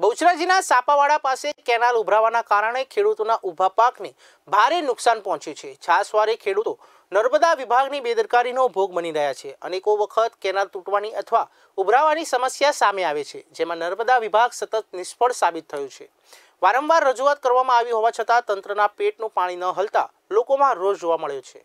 બહુચરાજીના સાપાવાડા પાસે કેનાલ ઉભરાવાના કારણે ખેડૂતોના ઊભા પાકને ભારે નુકસાન પહોંચ્યું છે છાસવારે ખેડૂતો નર્મદા વિભાગની બેદરકારીનો ભોગ બની રહ્યા છે અનેકો વખત કેનાલ તૂટવાની અથવા ઉભરાવાની સમસ્યા સામે આવે છે જેમાં નર્મદા વિભાગ સતત નિષ્ફળ સાબિત થયું છે વારંવાર રજૂઆત કરવામાં આવી હોવા છતાં તંત્રના પેટનું પાણી ન હલતા લોકોમાં રોષ જોવા મળ્યો છે